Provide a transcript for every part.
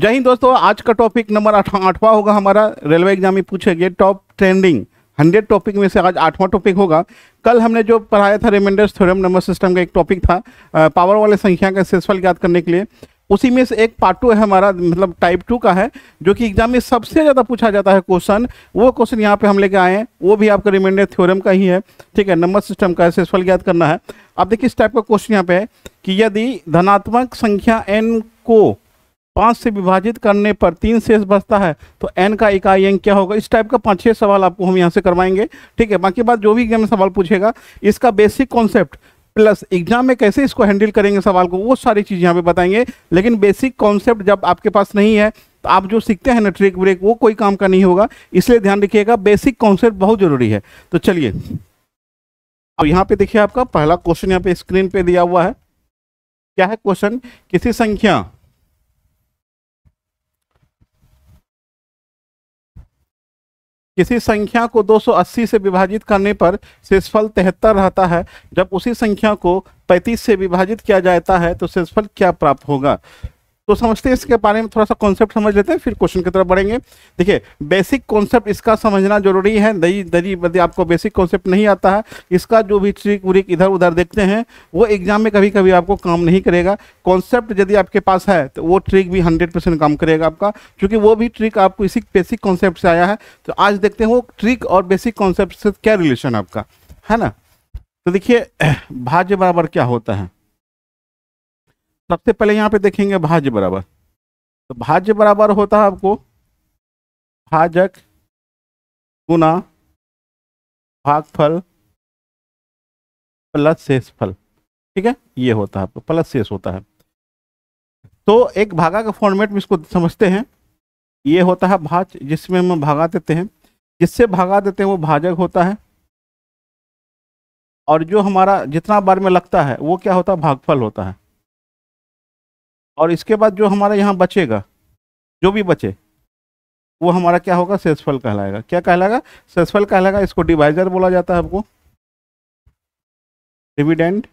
जय हिंद दोस्तों आज का टॉपिक नंबर आठवां होगा हमारा रेलवे एग्जाम में पूछे गए टॉप ट्रेंडिंग हंड्रेड टॉपिक में से आज आठवां टॉपिक होगा कल हमने जो पढ़ाया था रिमाइंडर्स थ्योरम नंबर सिस्टम का एक टॉपिक था पावर वाले संख्या का सेसफल याद करने के लिए उसी में से एक पार्ट टू है हमारा मतलब टाइप टू का है जो कि एग्जाम में सबसे ज़्यादा पूछा जाता है क्वेश्चन वो क्वेश्चन यहाँ पे हम लेके आए हैं वो भी आपका रिमाइंडर थ्योरम का ही है ठीक है नंबर सिस्टम का शेषफल ज्ञात करना है अब देखिए इस टाइप का क्वेश्चन यहाँ पे है कि यदि धनात्मक संख्या एन को पाँच से विभाजित करने पर तीन शेष बचता है तो एन का इकाई अंक क्या होगा इस टाइप का पाँच छः सवाल आपको हम यहाँ से करवाएंगे ठीक है बाकी बात जो भी गेम सवाल पूछेगा इसका बेसिक कॉन्सेप्ट प्लस एग्जाम में कैसे इसको हैंडल करेंगे सवाल को वो सारी चीज़ यहाँ पे बताएंगे लेकिन बेसिक कॉन्सेप्ट जब आपके पास नहीं है तो आप जो सीखते हैं ना ट्रिक ब्रेक वो कोई काम का नहीं होगा इसलिए ध्यान रखिएगा बेसिक कॉन्सेप्ट बहुत ज़रूरी है तो चलिए अब यहाँ पे देखिए आपका पहला क्वेश्चन यहाँ पे स्क्रीन पे दिया हुआ है क्या है क्वेश्चन किसी संख्या किसी संख्या को 280 से विभाजित करने पर शेषफल तिहत्तर रहता है जब उसी संख्या को 35 से विभाजित किया जाता है तो शेषफल क्या प्राप्त होगा तो समझते हैं इसके बारे में थोड़ा सा कॉन्सेप्ट समझ लेते हैं फिर क्वेश्चन की तरफ बढ़ेंगे देखिए बेसिक कॉन्सेप्ट इसका समझना जरूरी है दही दरी यदि आपको बेसिक कॉन्सेप्ट नहीं आता है इसका जो भी ट्रिक व्रिक इधर उधर देखते हैं वो एग्जाम में कभी कभी आपको काम नहीं करेगा कॉन्सेप्ट यदि आपके पास है तो वो ट्रिक भी हंड्रेड परसेंट काम करेगा आपका क्योंकि वो भी ट्रिक आपको इसी बेसिक कॉन्सेप्ट से आया है तो आज देखते हैं वो ट्रिक और बेसिक कॉन्सेप्ट से क्या रिलेशन आपका है ना तो देखिए भाज्य बराबर क्या होता है सबसे पहले यहाँ पे देखेंगे भाज्य बराबर तो भाज्य बराबर होता है आपको भाजक गुना भागफल प्लस शेषफल ठीक है ये होता है आपको प्लस शेष होता है तो एक भागा का फॉर्मेट में इसको समझते हैं ये होता है भाज जिसमें हम भागा देते हैं जिससे भागा देते हैं वो भाजक होता है और जो हमारा जितना बार में लगता है वो क्या होता है भागफल होता है और इसके बाद जो हमारा यहाँ बचेगा जो भी बचे वो हमारा क्या होगा सेसफल कहलाएगा क्या कहलाएगा सेसफल कहलाएगा इसको डिवाइजर बोला जाता है आपको डिविडेंड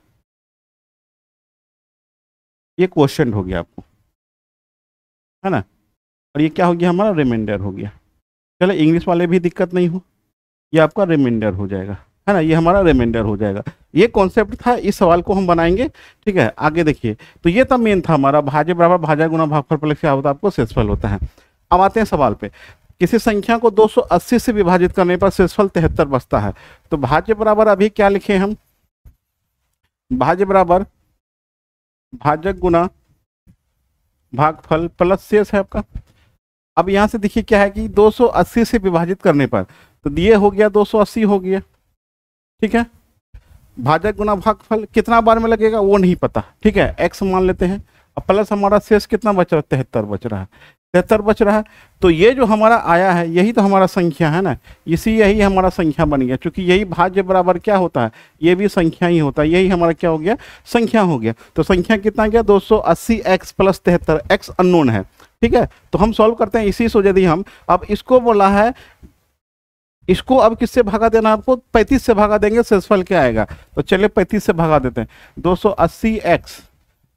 ये क्वेश्चन हो गया आपको है ना और ये क्या हो गया हमारा रिमाइंडर हो गया चलो इंग्लिश वाले भी दिक्कत नहीं हो ये आपका रिमाइंडर हो जाएगा है ना ये हमारा रिमाइंडर हो जाएगा ये कॉन्सेप्ट था इस सवाल को हम बनाएंगे ठीक है आगे देखिए तो ये था मेन था हमारा भाज्य बराबर भाजा गुना भागफल पर लक्ष्य आवता आपको सेसफल होता है अब आते हैं सवाल पे किसी संख्या को 280 से विभाजित करने पर सेसफल तिहत्तर बचता है तो भाज्य बराबर अभी क्या लिखे हम भाज्य बराबर भाजक गुना भागफल प्लस शेष है आपका अब यहां से देखिए क्या है कि 280 से विभाजित करने पर तो दिए हो गया 280 हो गया ठीक है भाजक गुना भागफल कितना बार में लगेगा वो नहीं पता ठीक है एक्स मान लेते हैं अब प्लस हमारा शेष कितना बच रहा है तिहत्तर बच रहा है तिहत्तर बच रहा है तो ये जो हमारा आया है यही तो हमारा संख्या है ना इसी यही हमारा संख्या बन गया क्योंकि यही भाज्य बराबर क्या होता है ये भी संख्या ही होता है यही हमारा क्या हो गया संख्या हो गया तो संख्या कितना गया दो सौ अस्सी एक्स प्लस तिहत्तर एक्स अननोन है ठीक है तो हम सॉल्व करते हैं इसी से यदि हम अब इसको बोला है इसको अब किससे भागा देना आपको 35 से भागा देंगे सेसफल क्या आएगा तो चलिए 35 से भागा देते हैं 280x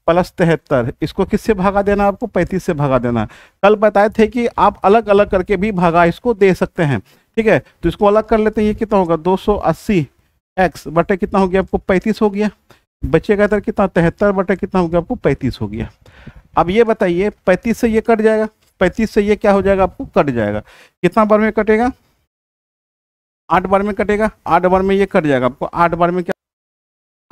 प्लस तिहत्तर इसको किससे भागा देना आपको 35 से भागा देना कल बताए थे कि आप अलग अलग करके भी भागा इसको दे सकते हैं ठीक है तो इसको अलग कर लेते हैं ये कितना होगा अस्सी एक्स बटे कितना हो गया आपको पैंतीस हो गया बचेगा इधर कितना तिहत्तर बटे कितना हो गया आपको पैंतीस हो गया अब ये बताइए पैंतीस से ये कट जाएगा पैंतीस से ये क्या हो जाएगा आपको कट जाएगा कितना बार में कटेगा आठ बार में कटेगा आठ बार में ये कट जाएगा आपको आठ बार में क्या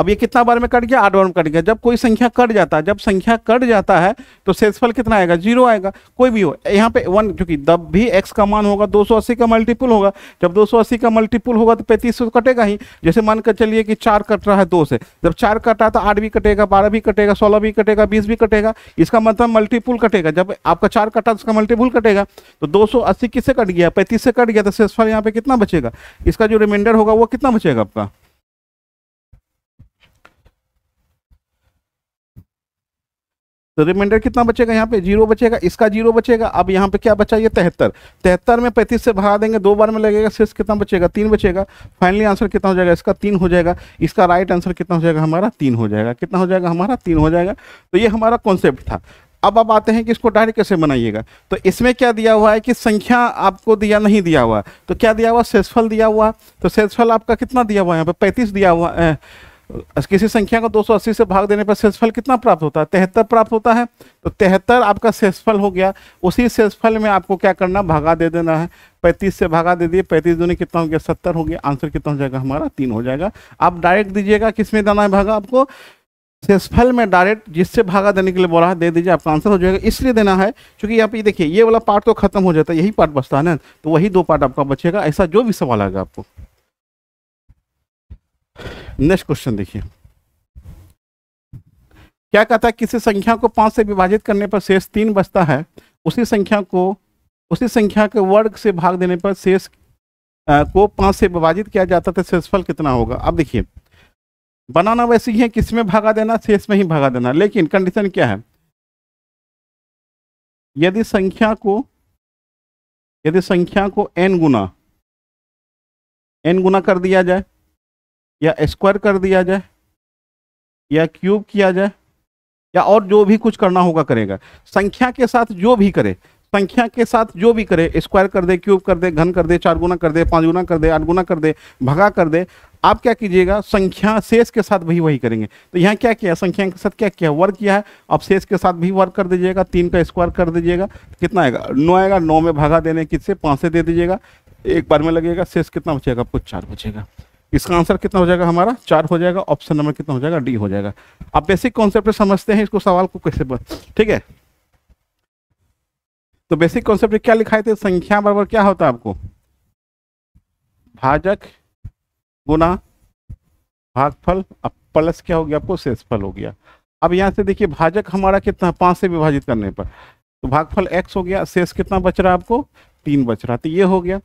अब ये कितना बार में कट गया आठ बार में कट गया जब कोई संख्या कट जाता है जब संख्या कट जाता है तो सेसफल कितना आएगा जीरो आएगा कोई भी हो यहाँ पे वन क्योंकि दब भी एक्स का मान होगा 280 का मल्टीपुल होगा जब 280 का मल्टीपुल होगा तो पैंतीस सौ कटेगा ही जैसे मान कर चलिए कि चार कट रहा है दो से जब चार कटा तो आठ भी कटेगा बारह भी कटेगा सोलह भी कटेगा बीस भी कटेगा इसका मतलब मल्टीपुल कटेगा जब आपका चार कटा तो उसका मल्टीपुल कटेगा तो दो किससे कट गया पैंतीस से कट गया तो शेषफल यहाँ पे कितना बचेगा इसका जो रिमाइंडर होगा वो कितना बचेगा आपका तो रिमाइंडर कितना बचेगा यहाँ पे जीरो बचेगा इसका जीरो बचेगा अब यहाँ पे क्या बचा ये तिहत्तर तिहत्तर में पैंतीस से भगा देंगे दो बार में लगेगा सिर्फ कितना बचेगा तीन बचेगा फाइनली आंसर कितना हो जाएगा इसका तीन हो जाएगा इसका राइट आंसर कितना हो जाएगा हमारा तीन हो जाएगा कितना हो जाएगा हमारा तीन हो जाएगा तो ये हमारा कॉन्सेप्ट था अब आप आते हैं कि इसको डायरेक्ट कैसे बनाइएगा तो इसमें क्या दिया हुआ है कि संख्या आपको दिया नहीं दिया हुआ तो क्या दिया हुआ सेसफल दिया हुआ तो सेसफल आपका कितना दिया हुआ है यहाँ पे पैंतीस दिया हुआ किसी संख्या को 280 से भाग देने पर शेषफल कितना प्राप्त होता है तिहत्तर प्राप्त होता है तो तिहत्तर आपका शेषफल हो गया उसी शेषफल में आपको क्या करना भागा दे देना है 35 से भागा दे दिए 35 दोनों कितना हो गया सत्तर हो गया आंसर कितना हो जाएगा हमारा तीन हो जाएगा आप डायरेक्ट दीजिएगा किस में देना है भागा आपको शेषफल में डायरेक्ट जिससे भागा देने के लिए बोला है दे दीजिए आपका आंसर हो जाएगा इसलिए देना है क्योंकि यहाँ पे देखिए ये वाला पार्ट तो खत्म हो जाता है यही पार्ट बचता है ना तो वही दो पार्ट आपका बचेगा ऐसा जो भी सवाल आएगा आपको नेक्स्ट क्वेश्चन देखिए क्या कहता है किसी संख्या को पांच से विभाजित करने पर शेष तीन बचता है उसी संख्या को उसी संख्या के वर्ग से भाग देने पर शेष को पांच से विभाजित किया जाता था शेषफल कितना होगा अब देखिए बनाना वैसे ही है किस में भागा देना शेष में ही भागा देना लेकिन कंडीशन क्या है यदि संख्या को यदि संख्या को एन गुना एन गुना कर दिया जाए या स्क्वायर कर दिया जाए या क्यूब किया जाए या और जो भी कुछ करना होगा करेगा संख्या के साथ जो भी करे संख्या के साथ जो भी करे स्क्वायर कर दे क्यूब कर दे घन कर दे चार गुना कर दे पाँच गुना कर दे आठ गुना कर दे भगा कर दे आप क्या कीजिएगा संख्या शेष के साथ भी वही करेंगे तो यहाँ क्या किया संख्या के साथ क्या किया वर्क किया है आप शेष के साथ भी वर्क कर दीजिएगा तीन का स्क्वायर कर दीजिएगा कितना आएगा नौ आएगा नौ में भगा देने किससे पाँच से दे दीजिएगा एक बार में लगेगा शेष कितना बचेगा आपको चार बचेगा इसका आंसर कितना हो जाएगा हमारा चार हो जाएगा ऑप्शन नंबर कितना हो जाएगा डी हो जाएगा आप बेसिक कॉन्सेप्ट समझते हैं इसको सवाल को कैसे ठीक है तो बेसिक कॉन्सेप्ट क्या लिखाए थे संख्या बराबर क्या होता है आपको भाजक गुना भागफल अब प्लस क्या हो गया आपको शेषफल हो गया अब यहां से देखिए भाजक हमारा कितना पांच से विभाजित करने पर तो भागफल एक्स हो गया शेष कितना बच रहा है आपको तीन बच रहा तो ये हो गया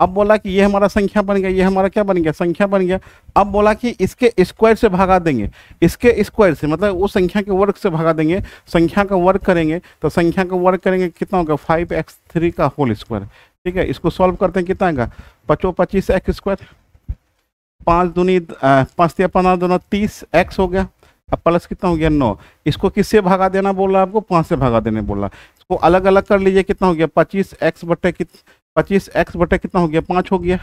अब बोला कि ये हमारा संख्या बन गया ये हमारा क्या बन गया संख्या बन गया अब बोला कि इसके स्क्वायर से भागा देंगे इसके स्क्वायर से मतलब वो संख्या के वर्ग से भागा देंगे संख्या का वर्ग करेंगे तो संख्या का वर्ग करेंगे कितना होगा फाइव एक्स थ्री का होल स्क्वायर ठीक है इसको सॉल्व करते हैं कितना आएगा पचो पच्चीस एक्स स्क्वायर पाँच दूनी पाँच या पंद्रह दोनों तीस एक्स हो गया अब प्लस कितना हो गया नौ इसको किससे भागा देना बोला आपको पाँच से भागा देने बोला इसको अलग अलग कर लीजिए कितना हो गया पच्चीस एक्स बटे कितना पच्चीस एक्स बटे कितना हो गया पाँच हो गया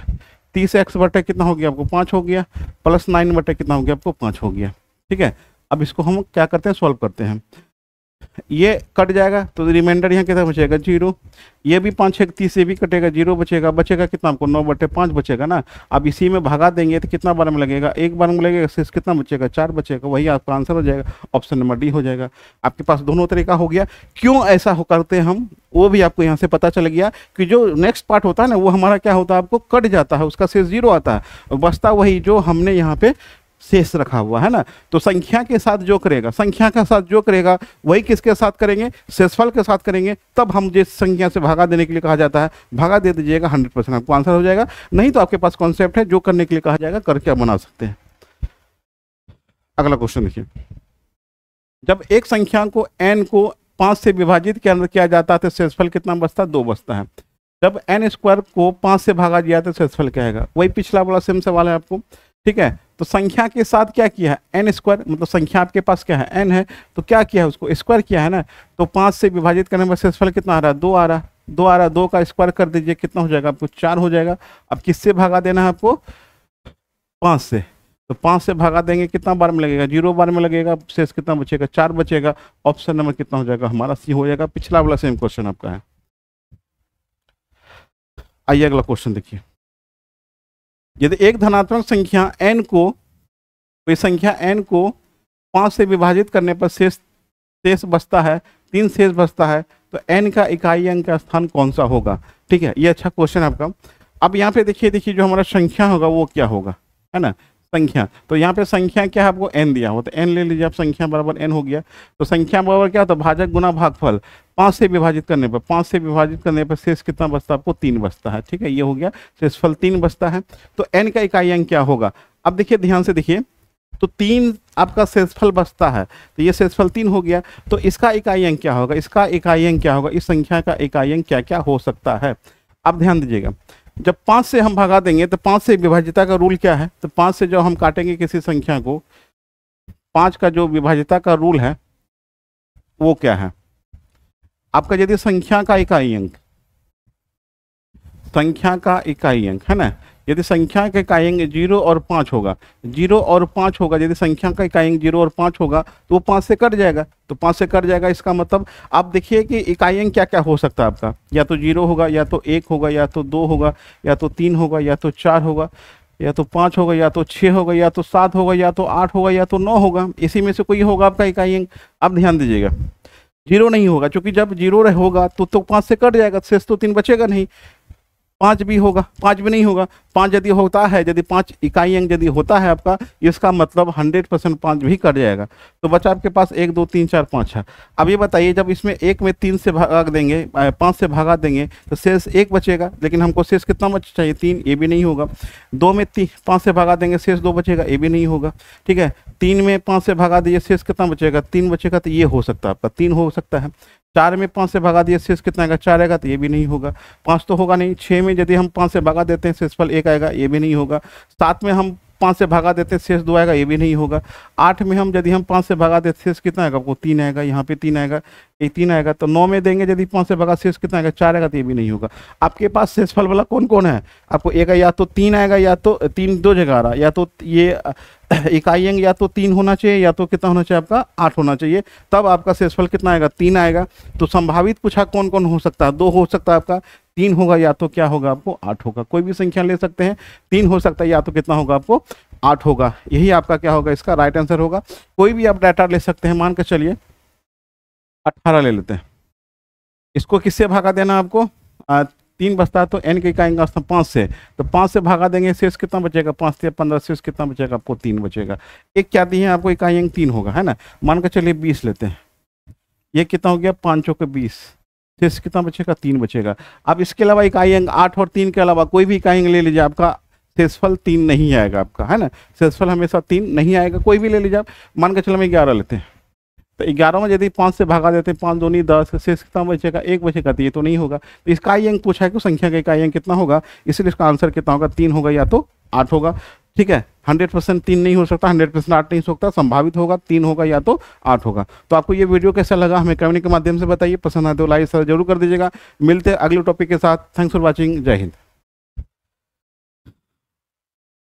तीस एक्स बटे कितना हो गया आपको पाँच हो गया प्लस नाइन बटे कितना हो गया आपको पाँच हो गया ठीक है अब इसको हम क्या करते हैं सॉल्व करते हैं ये कट जाएगा तो रिमाइंडर यहाँ कितना बचेगा जीरो ये भी पाँच तीस से भी कटेगा जीरो बचेगा बचेगा कितना आपको नौ बटे पाँच बचेगा ना अब इसी में भगा देंगे तो कितना बार में लगेगा एक बार में लगेगा सिर्फ कितना बचेगा चार बचेगा वही आपका आंसर हो जाएगा ऑप्शन नंबर डी हो जाएगा आपके पास दोनों तरीका हो गया क्यों ऐसा हो करते हम वो भी आपको यहाँ से पता चल गया कि जो नेक्स्ट पार्ट होता है ना वो हमारा क्या होता है आपको कट जाता है उसका सिर्फ जीरो आता है बचता वही जो हमने यहाँ पे शेष रखा हुआ है ना तो संख्या के साथ जो करेगा संख्या के साथ जो करेगा वही किसके साथ करेंगे शेषफल के साथ करेंगे तब हम जिस संख्या से भागा देने के लिए कहा जाता है भागा दे दीजिएगा हंड्रेड परसेंट आपको आंसर हो जाएगा नहीं तो आपके पास कॉन्सेप्ट है जो करने के लिए कहा जाएगा करके आप बना सकते हैं अगला क्वेश्चन देखिए जब एक संख्या को एन को पाँच से विभाजित किया जाता है तो शेषफल कितना बचता है दो बचता है जब एन स्क्वायर को पाँच से भागा दिया तो शेषफल क्या है वही पिछला बड़ा सेम सवाल है आपको ठीक है तो संख्या के साथ क्या किया है एन स्क्वायर मतलब संख्या आपके पास क्या है एन है तो क्या किया है उसको स्क्वायर किया है ना तो पाँच से विभाजित करने पर सेसफल कितना आ रहा है दो आ रहा है दो आ रहा है दो का स्क्वायर कर दीजिए कितना हो जाएगा आपको चार हो जाएगा अब किससे भागा देना है आपको पाँच से तो पाँच से भागा देंगे कितना बार में लगेगा जीरो बार में लगेगा शेष कितना बचेगा चार बचेगा ऑप्शन नंबर कितना हो जाएगा हमारा सी हो जाएगा पिछला वाला सेम क्वेश्चन आपका है आइए अगला क्वेश्चन देखिए यदि एक धनात्मक संख्या एन को कोई तो संख्या एन को पाँच से विभाजित करने पर शेष शेष बचता है तीन शेष बचता है तो एन का इकाई अंक का स्थान कौन सा होगा ठीक है ये अच्छा क्वेश्चन है आपका अब यहाँ पे देखिए देखिए जो हमारा संख्या होगा वो क्या होगा है ना संख्या तो यहाँ पे संख्या क्या है आपको एन दिया हुआ तो एन ले लीजिए आप संख्या बराबर एन हो गया तो संख्या बराबर क्या होता तो है भाजक गुना भागफल पाँच से विभाजित करने पर पाँच से विभाजित करने पर शेष कितना बचता है आपको तीन बचता है ठीक है ये हो गया शेषफल तीन बचता है तो एन का इकाई अंक क्या होगा अब देखिए ध्यान से देखिए तो तीन आपका शेषफल बचता है तो ये शेषफल तीन हो गया तो इसका इकाई अंक क्या होगा इसका इकाई अंक क्या होगा इस संख्या का इकाई अंक क्या क्या हो सकता है आप ध्यान दीजिएगा जब पाँच से हम भगा देंगे तो पाँच से विभाज्यता का रूल क्या है तो पाँच से जब हम काटेंगे किसी संख्या को पाँच का जो विभाज्यता का रूल है वो क्या है आपका यदि संख्या का इकाई अंक संख्या का इकाई अंक है ना यदि संख्या का इकाएंग जीरो और पाँच होगा जीरो और पाँच होगा यदि संख्या का इकाएंग जीरो और पाँच होगा तो वो पाँच से कट जाएगा तो पाँच से कट जाएगा इसका मतलब आप देखिए कि इकाएंग क्या क्या हो सकता है आपका या तो जीरो होगा या तो एक होगा या तो दो होगा या तो तीन होगा या तो चार होगा या तो पाँच होगा या तो छः होगा या तो सात होगा या तो आठ होगा या तो नौ होगा इसी में से कोई होगा आपका इकाएंग आप ध्यान दीजिएगा जीरो नहीं होगा क्योंकि जब जीरो होगा तो तो पाँच से कट जाएगा शेष तो तीन बचेगा नहीं पाँच भी होगा पाँच भी नहीं होगा पाँच यदि होता है यदि पाँच इकाई अंक यदि होता है आपका इसका मतलब हंड्रेड परसेंट पाँच भी कट जाएगा तो बच्चा आपके पास एक दो तीन चार पाँच है अब ये बताइए जब इसमें एक में तीन से भागा देंगे पाँच से भागा देंगे तो शेष एक बचेगा लेकिन हमको शेष कितना बच चाहिए तीन ये भी नहीं होगा दो में तीन पाँच से भागा देंगे शेष दो बचेगा ये भी नहीं होगा ठीक है तीन में पाँच से भागा दीजिए शेष कितना बचेगा तीन बचेगा तो ये हो सकता है आपका तीन हो सकता है चार में पाँच से भागा दिए शेष कितना आएगा चार आएगा तो ये भी नहीं होगा पाँच तो होगा नहीं छः में यदि हम पाँच से भागा देते हैं शेषफल एक आएगा ये भी नहीं होगा सात में हम पाँच से भागा देते हैं शेष दो आएगा ये भी नहीं होगा आठ में हम यदि हम पाँच से भागा देते शेष कितना आएगा वो तीन आएगा यहाँ पे तीन आएगा ये तीन आएगा तो नौ में देंगे यदि पाँच से भगा शेष कितना आएगा चार आएगा तो ये भी नहीं होगा आपके पास फल वाला कौन कौन है आपको एक या तो तीन आएगा या तो तीन दो जगह आ रहा या तो ये इकाई अंग या तो तीन होना चाहिए या तो कितना होना चाहिए आपका आठ होना चाहिए तब आपका शेषफल कितना आएगा तीन आएगा तो संभावित पूछा कौन कौन हो सकता है दो हो सकता है आपका तीन होगा या तो क्या होगा आपको आठ होगा कोई भी संख्या ले सकते हैं तीन हो सकता है या तो कितना होगा आपको आठ होगा यही आपका क्या होगा इसका राइट आंसर होगा कोई भी आप डाटा ले सकते हैं मान के चलिए अट्ठारह ले लेते हैं इसको किससे भागा देना आपको आ, तीन बचता है तो एन के इकाई का पाँच से तो पाँच से भागा देंगे शेष कितना बचेगा पाँच से पंद्रह शेष कितना बचेगा आपको तीन बचेगा एक क्या दी है आपको इकाई अंक तीन होगा है ना मान कर चलिए बीस लेते हैं ये कितना हो गया पाँचों के बीस शेष कितना बचेगा तीन बचेगा अब इसके अलावा इकाई अंक आठ और तीन के अलावा कोई भी इकाई अंक ले लीजिए आपका शेषफल तीन नहीं आएगा आपका है ना शेषफल हमेशा तीन नहीं आएगा कोई भी ले लीजिए आप मान के चलो मैं ग्यारह लेते हैं तो ग्यारह में यदि पाँच से भागा देते हैं पाँच दोनी दस शेष कितना बचेगा एक बचेगा तो ये तो नहीं होगा तो इसका आई अंक पूछा है कि संख्या का इकाई अंक कितना होगा इसलिए इसका आंसर कितना होगा तीन होगा या तो आठ होगा ठीक है हंड्रेड परसेंट तीन नहीं हो सकता हंड्रेड परसेंट आठ नहीं हो सकता संभावित होगा तीन होगा या तो आठ होगा तो आपको ये वीडियो कैसा लगा हमें कमेंट के माध्यम से बताइए पसंद आए तो लाइक सर जरूर कर दीजिएगा मिलते हैं अगले टॉपिक के साथ थैंक्स फॉर वॉचिंग जय हिंद